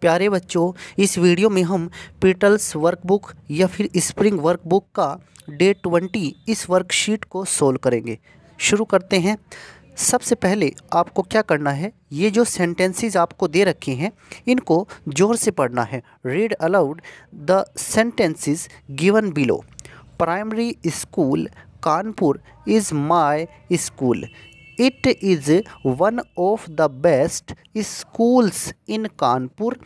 प्यारे बच्चों इस वीडियो में हम पीटल्स वर्कबुक या फिर स्प्रिंग वर्कबुक का डे ट्वेंटी इस वर्कशीट को सोल्व करेंगे शुरू करते हैं सबसे पहले आपको क्या करना है ये जो सेंटेंसेस आपको दे रखे हैं इनको जोर से पढ़ना है read aloud the sentences given below primary school Kanpur is my school it is one of the best schools in Kanpur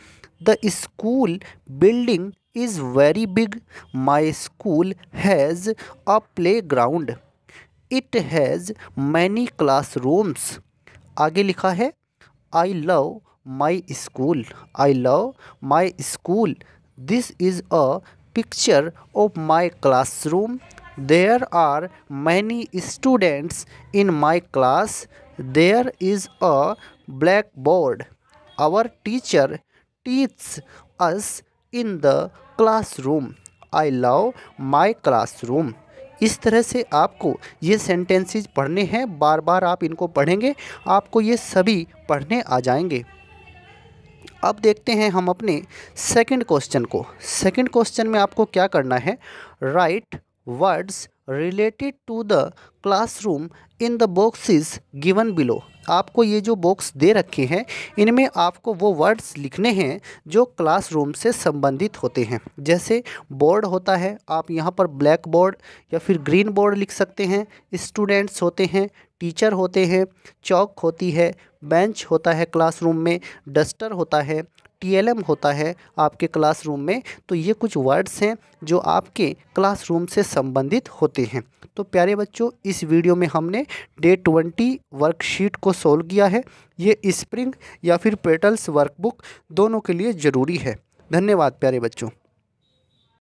the school building is very big my school has a playground it has many classrooms आगे लिखा है I love my school I love my school this is a picture of my classroom there are many students in my class there is a blackboard our teacher teaches us in the classroom I love my room इस तरह से आपको ये sentences पढ़ने हैं बार बार आप इनको पढ़ेंगे आपको ये सभी पढ़ने आ जाएंगे अब देखते हैं हम अपने सेकंड क्वेश्चन को सेकंड क्वेश्चन में आपको क्या करना है write words related to the classroom in the boxes given below आपको ये जो बॉक्स दे रखे हैं इनमें आपको वो वर्ड्स लिखने हैं जो क्लासरूम से संबंधित होते हैं जैसे बोर्ड होता है आप यहाँ पर ब्लैक बोर्ड या फिर ग्रीन बोर्ड लिख सकते हैं स्टूडेंट्स होते हैं टीचर होते हैं चौक होती है बेंच होता है क्लासरूम में डस्टर होता है टीएलएम होता है आपके क्लासरूम में तो ये कुछ वर्ड्स हैं जो आपके क्लासरूम से संबंधित होते हैं तो प्यारे बच्चों इस वीडियो में हमने डे ट्वेंटी वर्कशीट को सोल्व किया है ये स्प्रिंग या फिर पेटल्स वर्कबुक दोनों के लिए ज़रूरी है धन्यवाद प्यारे बच्चों